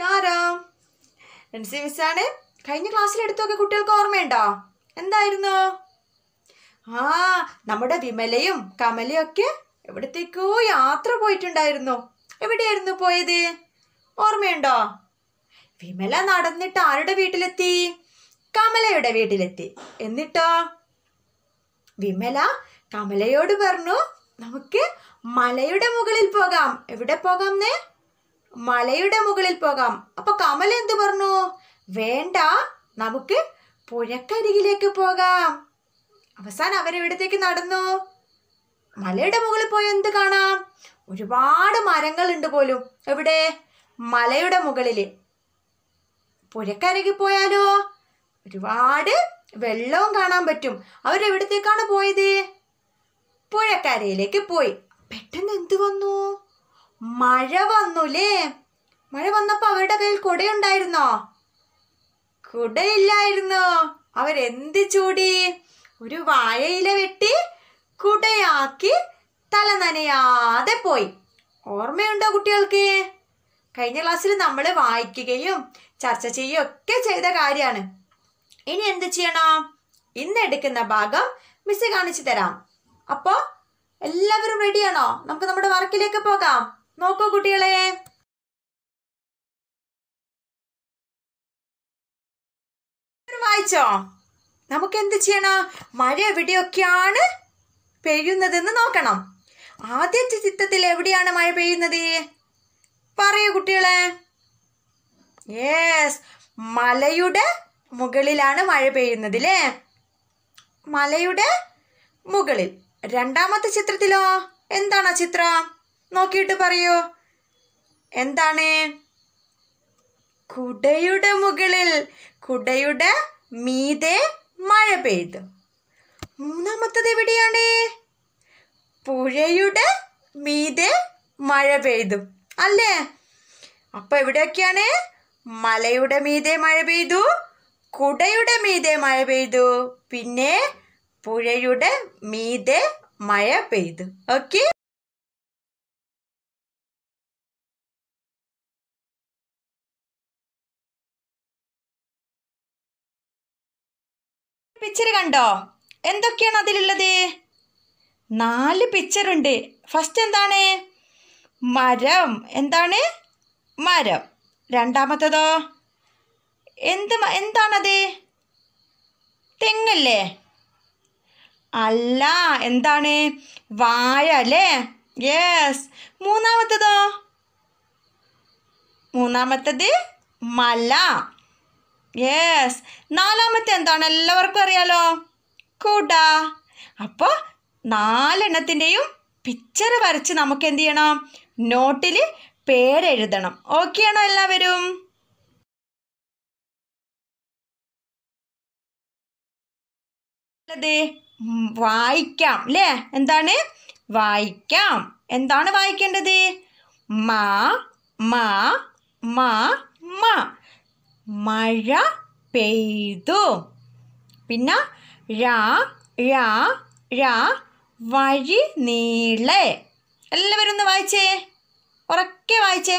നമസ്കാരം മിസ്സാണ് കഴിഞ്ഞ ക്ലാസ്സിൽ എടുത്തൊക്കെ കുട്ടികൾക്ക് ഓർമ്മയുണ്ടോ എന്തായിരുന്നു ആ നമ്മുടെ വിമലയും കമലയും ഒക്കെ എവിടത്തേക്കോ യാത്ര പോയിട്ടുണ്ടായിരുന്നു എവിടെയായിരുന്നു പോയത് ഓർമ്മയുണ്ടോ വിമല നടന്നിട്ട് ആരുടെ വീട്ടിലെത്തി കമലയുടെ വീട്ടിലെത്തി എന്നിട്ടോ വിമല കമലയോട് പറഞ്ഞു നമുക്ക് മലയുടെ മുകളിൽ പോകാം എവിടെ പോകാം നേ മലയുടെ മുകളിൽ പോകാം അപ്പൊ കമൽ എന്ത് പറഞ്ഞു വേണ്ട നമുക്ക് പുഴക്കരികിലേക്ക് പോകാം അവസാനം അവരെവിടത്തേക്ക് നടന്നു മലയുടെ മുകളിൽ പോയി എന്ത് കാണാം ഒരുപാട് മരങ്ങളുണ്ട് പോലും എവിടെ മലയുടെ മുകളിൽ പുഴക്കരകി പോയാലോ ഒരുപാട് വെള്ളവും കാണാൻ പറ്റും അവരെവിടത്തേക്കാണ് പോയത് പുഴക്കരയിലേക്ക് പോയി പെട്ടെന്ന് എന്ത് വന്നു മഴ വന്നുലേ മഴ വന്നപ്പോൾ അവരുടെ കയ്യിൽ കുടയുണ്ടായിരുന്നോ കുടയില്ലായിരുന്നു അവരെന്ത് ചൂടി ഒരു വാഴയില വെട്ടി കുടയാക്കി തല നനയാതെ പോയി ഓർമ്മയുണ്ടോ കുട്ടികൾക്ക് കഴിഞ്ഞ ക്ലാസ്സിൽ നമ്മൾ വായിക്കുകയും ചർച്ച ചെയ്യുകയും ഒക്കെ ചെയ്ത കാര്യമാണ് ഇനി എന്ത് ചെയ്യണം ഇന്ന് എടുക്കുന്ന ഭാഗം മിസ് കാണിച്ചു തരാം അപ്പോൾ എല്ലാവരും റെഡിയാണോ നമുക്ക് നമ്മുടെ വർക്കിലേക്ക് പോകാം നോക്കൂ കുട്ടികളെ വായിച്ചോ നമുക്ക് എന്ത് ചെയ്യണം മഴ എവിടെയൊക്കെയാണ് പെയ്യുന്നതെന്ന് നോക്കണം ആദ്യത്തെ ചിത്രത്തിൽ എവിടെയാണ് മഴ പെയ്യുന്നത് പറയൂ കുട്ടികളെ യേസ് മലയുടെ മുകളിലാണ് മഴ പെയ്യുന്നത് അല്ലേ മലയുടെ മുകളിൽ രണ്ടാമത്തെ ചിത്രത്തിലോ എന്താണ് ചിത്രം നോക്കിയിട്ട് പറയൂ എന്താണ് കുടയുടെ മുകളിൽ കുടയുടെ മീതെ മഴ പെയ്തു മൂന്നാമത്തത് എവിടെയാണ് പുഴയുടെ മീതെ മഴ പെയ്തു അല്ലേ അപ്പൊ എവിടെയൊക്കെയാണ് മലയുടെ മീതെ മഴ പെയ്തു കുടയുടെ മീതെ മഴ പെയ്തു പിന്നെ പുഴയുടെ മീതെ മഴ പെയ്തു ഓക്കെ പിക്ചർ കണ്ടോ എന്തൊക്കെയാണ് അതിലുള്ളത് നാല് പിക്ചറുണ്ട് ഫസ്റ്റ് എന്താണ് മരം എന്താണ് മരം രണ്ടാമത്തതോ എന്ത് എന്താണത് തെങ്ങല്ലേ അല്ല എന്താണ് വാഴ അല്ലേ യെസ് മൂന്നാമത്തതോ മൂന്നാമത്തത് മല യെസ് നാലാമത്തെ എന്താണ് എല്ലാവർക്കും അറിയാലോ കൂട അപ്പോൾ നാലെണ്ണത്തിൻ്റെയും പിക്ചർ വരച്ച് നമുക്ക് എന്ത് ചെയ്യണം നോട്ടിൽ പേരെഴുതണം ഓക്കെയാണോ എല്ലാവരും വായിക്കാം അല്ലേ എന്താണ് വായിക്കാം എന്താണ് വായിക്കേണ്ടത് മാ മാ മാ മഴ പെയ്തു പിന്നെ രാ രാ രാ വഴി നീളെ എല്ലാവരും ഒന്ന് വായിച്ചേ ഉറക്കെ വായിച്ചേ